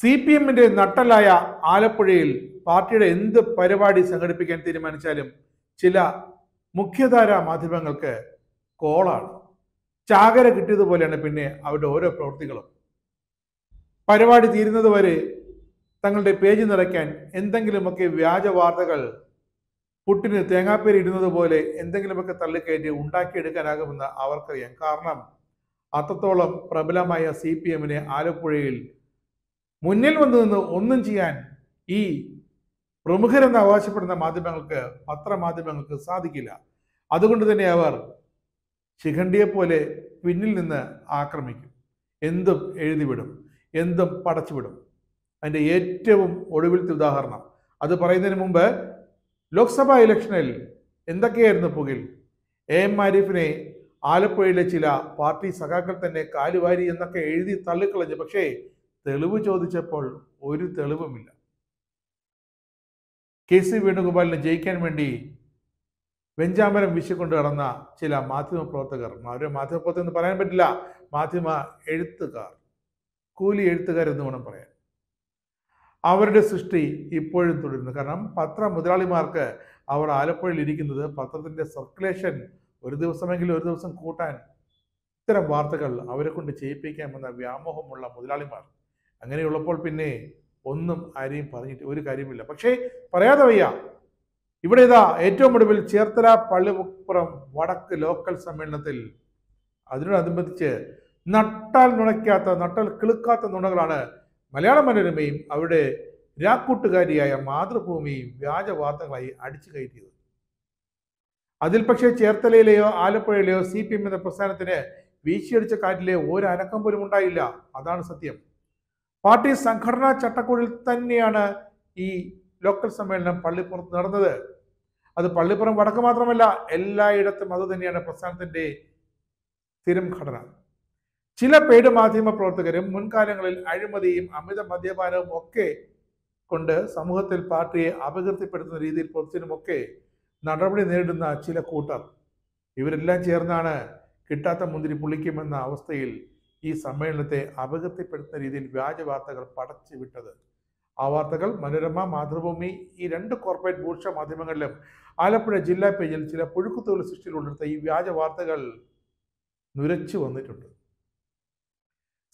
C P എമ്മിന്റെ നട്ടലായ ആലപ്പുഴയിൽ പാർട്ടിയുടെ എന്ത് പരിപാടി സംഘടിപ്പിക്കാൻ തീരുമാനിച്ചാലും ചില മുഖ്യധാര മാധ്യമങ്ങൾക്ക് കോളാണ് ചാകര കിട്ടിയതുപോലെയാണ് പിന്നെ അവരുടെ ഓരോ പ്രവൃത്തികളും പരിപാടി തീരുന്നതുവരെ തങ്ങളുടെ പേജ് നിറയ്ക്കാൻ എന്തെങ്കിലുമൊക്കെ വ്യാജ വാർത്തകൾ പുട്ടിന് തേങ്ങാപ്പേരി ഇടുന്നത് പോലെ എന്തെങ്കിലുമൊക്കെ തള്ളിക്കയറ്റി ഉണ്ടാക്കിയെടുക്കാനാകുമെന്ന് അവർക്കറിയാം കാരണം അത്രത്തോളം പ്രബലമായ സി പി എമ്മിനെ ആലപ്പുഴയിൽ മുന്നിൽ വന്നു നിന്ന് ഒന്നും ചെയ്യാൻ ഈ പ്രമുഖരെന്ന് അവകാശപ്പെടുന്ന മാധ്യമങ്ങൾക്ക് പത്രമാധ്യമങ്ങൾക്ക് സാധിക്കില്ല അതുകൊണ്ട് തന്നെ അവർ ശിഖണ്ഡിയെ പോലെ പിന്നിൽ നിന്ന് ആക്രമിക്കും എന്തും എഴുതിവിടും എന്തും പടച്ചുവിടും അതിൻ്റെ ഏറ്റവും ഒടുവിലത്തെ ഉദാഹരണം അത് പറയുന്നതിന് മുമ്പ് ലോക്സഭാ ഇലക്ഷനിൽ എന്തൊക്കെയായിരുന്നു പുകിൽ എ എം ആരിഫിനെ ആലപ്പുഴയിലെ ചില പാർട്ടി സഖാക്കൾ തന്നെ കാലുവാരി എന്നൊക്കെ എഴുതി തള്ളിക്കളഞ്ഞു പക്ഷേ തെളിവ് ചോദിച്ചപ്പോൾ ഒരു തെളിവുമില്ല കെ സി വേണുഗോപാലിനെ ജയിക്കാൻ വേണ്ടി വെഞ്ചാമരം വിശിക്കൊണ്ട് കടന്ന ചില മാധ്യമ പ്രവർത്തകർ അവരെ മാധ്യമ പ്രവർത്തകർ എന്ന് പറയാൻ പറ്റില്ല മാധ്യമ എഴുത്തുകാർ കൂലി എഴുത്തുകാർ എന്ന് വേണം പറയാൻ അവരുടെ സൃഷ്ടി ഇപ്പോഴും തുടരുന്നു കാരണം പത്ര മുതലാളിമാർക്ക് അവർ ആലപ്പുഴയിൽ ഇരിക്കുന്നത് പത്രത്തിൻ്റെ സർക്കുലേഷൻ ഒരു ദിവസമെങ്കിലും ഒരു ദിവസം കൂട്ടാൻ ഇത്തരം വാർത്തകൾ അവരെ കൊണ്ട് ചെയ്യിപ്പിക്കാമെന്ന വ്യാമോഹമുള്ള മുതലാളിമാർ അങ്ങനെയുള്ളപ്പോൾ പിന്നെ ഒന്നും ആരെയും പറഞ്ഞിട്ട് ഒരു കാര്യമില്ല പക്ഷേ പറയാതെ വയ്യ ഇവിടെ ഇതാ ഏറ്റവും ഒടുവിൽ ചേർത്തല പള്ളിപ്പുറം വടക്ക് ലോക്കൽ സമ്മേളനത്തിൽ അതിനോടനുബന്ധിച്ച് നട്ടാൽ നുണയ്ക്കാത്ത നട്ടാൽ കിളുക്കാത്ത നുണകളാണ് മലയാള മനോരമയും അവിടെ രാക്കൂട്ടുകാരിയായ മാതൃഭൂമിയും വ്യാജവാർത്തകളായി അടിച്ചു കയറ്റിയത് അതിൽ പക്ഷേ ചേർത്തലയിലെയോ ആലപ്പുഴയിലെയോ സി പി എമ്മിന്റെ പ്രസ്ഥാനത്തിന് വീശിയടിച്ച കാറ്റിലെ ഒരനക്കം പോലും ഉണ്ടായില്ല അതാണ് സത്യം പാർട്ടി സംഘടനാ ചട്ടക്കൂടിൽ തന്നെയാണ് ഈ ലോക്കൽ സമ്മേളനം പള്ളിപ്പുറത്ത് നടന്നത് അത് പള്ളിപ്പുറം വടക്ക് മാത്രമല്ല എല്ലായിടത്തും അത് തന്നെയാണ് പ്രസ്ഥാനത്തിന്റെ സ്ഥിരം ഘടന ചില പേട് മാധ്യമ പ്രവർത്തകരും മുൻകാലങ്ങളിൽ അഴിമതിയും അമിത മദ്യപാനവും ഒക്കെ കൊണ്ട് സമൂഹത്തിൽ പാർട്ടിയെ അപകീർത്തിപ്പെടുത്തുന്ന രീതിയിൽ പൊതുത്തിനുമൊക്കെ നടപടി നേരിടുന്ന ചില കൂട്ടർ ഇവരെല്ലാം ചേർന്നാണ് കിട്ടാത്ത മുന്തിരി പുളിക്കുമെന്ന അവസ്ഥയിൽ ഈ സമ്മേളനത്തെ അപകീർത്തിപ്പെടുത്തുന്ന രീതിയിൽ വ്യാജ വാർത്തകൾ പടച്ചു വിട്ടത് ആ വാർത്തകൾ മനോരമ മാതൃഭൂമി ഈ രണ്ട് കോർപ്പറേറ്റ് ഭൂക്ഷ മാധ്യമങ്ങളിലും ആലപ്പുഴ ജില്ലാ പേജിൽ ചില പുഴുക്കുത്തുകൾ സൃഷ്ടിയിലുള്ളിടത്ത ഈ വ്യാജ വാർത്തകൾ നുരച്ചു വന്നിട്ടുണ്ട്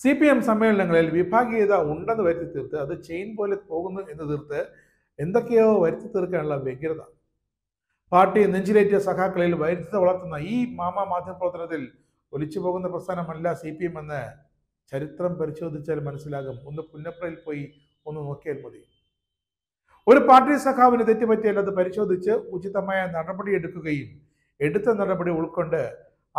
സി പി എം സമ്മേളനങ്ങളിൽ വിഭാഗീയത ഉണ്ടെന്ന് വരുത്തി തീർത്ത് അത് ചെയിൻ പോലെ പോകുന്നു എന്ന് തീർത്ത് എന്തൊക്കെയോ വരുത്തി തീർക്കാനുള്ള വ്യഗ്രത പാർട്ടി നെഞ്ചിലേറ്റിയ സഖാക്കളിൽ വൈരുദ്ധ്യത വളർത്തുന്ന ഈ മാമ മാധ്യമപ്രവർത്തനത്തിൽ ഒലിച്ചു പോകുന്ന പ്രസ്ഥാനമല്ല സി പി എം എന്ന് ചരിത്രം പരിശോധിച്ചാൽ മനസ്സിലാകും ഒന്ന് പുന്നപ്രയിൽ പോയി ഒന്ന് നോക്കിയാൽ മതി ഒരു പാർട്ടി സഖാവിന് തെറ്റുപറ്റിയാൽ അത് പരിശോധിച്ച് ഉചിതമായ നടപടി എടുക്കുകയും എടുത്ത നടപടി ഉൾക്കൊണ്ട്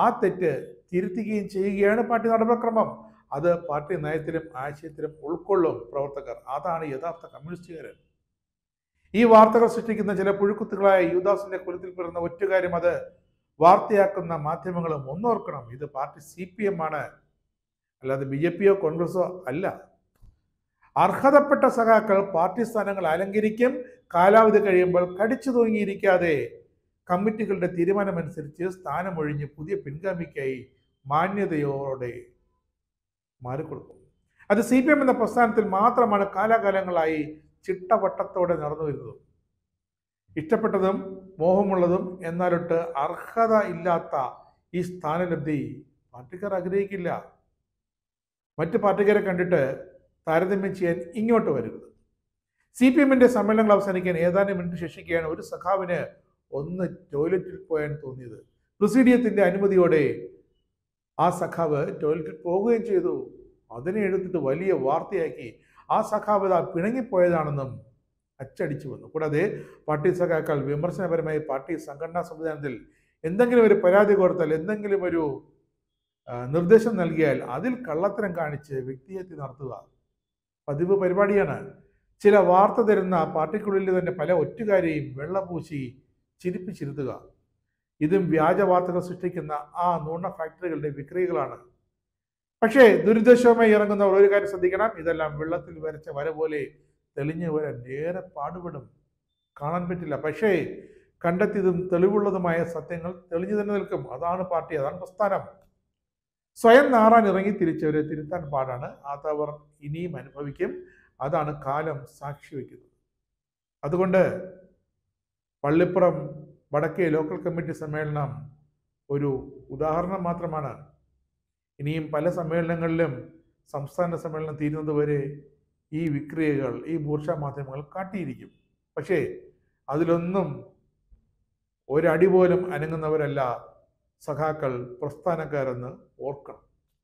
ആ തെറ്റ് തിരുത്തുകയും ചെയ്യുകയാണ് പാർട്ടി നടപടിക്രമം അത് പാർട്ടി നയത്തിലും ആശയത്തിലും ഉൾക്കൊള്ളും പ്രവർത്തകർ അതാണ് യഥാർത്ഥ കമ്മ്യൂണിസ്റ്റുകാരൻ ഈ വാർത്തകൾ സൃഷ്ടിക്കുന്ന ചില പുഴുക്കുത്തുകളായ യുവദാസിന്റെ കുലത്തിൽ പിറന്ന ഒറ്റ കാര്യം അത് വാർത്തയാക്കുന്ന മാധ്യമങ്ങളും ഒന്നോർക്കണം ഇത് പാർട്ടി സി പി എം ആണ് അല്ലാതെ ബി ജെ പിയോ കോൺഗ്രസോ അല്ല അർഹതപ്പെട്ട സഖാക്കൾ പാർട്ടി സ്ഥാനങ്ങൾ അലങ്കരിക്കും കാലാവധി കഴിയുമ്പോൾ കടിച്ചു തൂങ്ങിയിരിക്കാതെ കമ്മിറ്റികളുടെ തീരുമാനമനുസരിച്ച് സ്ഥാനമൊഴിഞ്ഞ് പുതിയ പിൻഗാമിക്കായി മാന്യതയോടെ മാറിക്കൊടുക്കും അത് സി പി എം എന്ന പ്രസ്ഥാനത്തിൽ മാത്രമാണ് കാലാകാലങ്ങളായി ചിട്ടവട്ടത്തോടെ നടന്നു വരുന്നത് ഇഷ്ടപ്പെട്ടതും മോഹമുള്ളതും എന്നാലൊട്ട് അർഹത ഇല്ലാത്ത ഈ സ്ഥാനലബ്ധി പാർട്ടിക്കാർ ആഗ്രഹിക്കില്ല മറ്റ് പാർട്ടിക്കാരെ കണ്ടിട്ട് താരതമ്യം ചെയ്യാൻ ഇങ്ങോട്ട് വരരുത് സി പി എമ്മിൻ്റെ സമ്മേളനങ്ങൾ അവസാനിക്കാൻ ഏതാനും മിനിറ്റ് ശേഷിക്കുകയാണ് ഒരു സഖാവിന് ഒന്ന് ടോയ്ലറ്റിൽ പോയാൻ തോന്നിയത് പ്രസീഡിയത്തിൻ്റെ അനുമതിയോടെ ആ സഖാവ് ടോയ്ലറ്റിൽ പോവുകയും ചെയ്തു അതിനെ എടുത്തിട്ട് വലിയ വാർത്തയാക്കി ആ സഖാവ് പിണങ്ങിപ്പോയതാണെന്നും അച്ചടിച്ചു വന്നു കൂടാതെ പാർട്ടി സഖാക്കാൾ വിമർശനപരമായി പാർട്ടി സംഘടനാ സംവിധാനത്തിൽ എന്തെങ്കിലും ഒരു പരാതി കൊടുത്താൽ എന്തെങ്കിലും ഒരു നിർദ്ദേശം നൽകിയാൽ അതിൽ കള്ളത്തരം കാണിച്ച് വ്യക്തിഹത്യ നടത്തുക പതിവ് പരിപാടിയാണ് ചില വാർത്ത തരുന്ന പാർട്ടിക്കുള്ളിൽ തന്നെ പല ഒറ്റുകാരെയും വെള്ളപൂശി ചിരിപ്പിച്ചിരുത്തുക ഇതും വ്യാജ വാർത്തകൾ സൃഷ്ടിക്കുന്ന ആ നുണ ഫാക്ടറികളുടെ വിക്രികളാണ് പക്ഷേ ദുരുദ്ദേശവുമായി ഇറങ്ങുന്നവർ ഒരു കാര്യം ശ്രദ്ധിക്കണം ഇതെല്ലാം വെള്ളത്തിൽ വരച്ച വര പോലെ തെളിഞ്ഞു വരാൻ ഏറെ പാടുപെടും കാണാൻ പറ്റില്ല പക്ഷേ കണ്ടെത്തിയതും തെളിവുള്ളതുമായ സത്യങ്ങൾ തെളിഞ്ഞു തന്നെ നിൽക്കും അതാണ് പാർട്ടി അതാണ് പ്രസ്ഥാനം സ്വയം നാറാൻ ഇറങ്ങി തിരിച്ചവരെ തിരുത്താൻ പാടാണ് അതവർ ഇനിയും അനുഭവിക്കും അതാണ് കാലം സാക്ഷി വയ്ക്കുന്നത് അതുകൊണ്ട് പള്ളിപ്പുറം വടക്കേ ലോക്കൽ കമ്മിറ്റി സമ്മേളനം ഒരു ഉദാഹരണം മാത്രമാണ് ഇനിയും പല സമ്മേളനങ്ങളിലും സംസ്ഥാന സമ്മേളനം തീരുന്നതുവരെ ഈ വിക്രിയകൾ ഈ ബൂർഷ മാധ്യമങ്ങൾ കാട്ടിയിരിക്കും പക്ഷേ അതിലൊന്നും ഒരടി പോലും അനങ്ങുന്നവരല്ല സഖാക്കൾ പ്രസ്ഥാനക്കാരെന്ന് ഓർക്കണം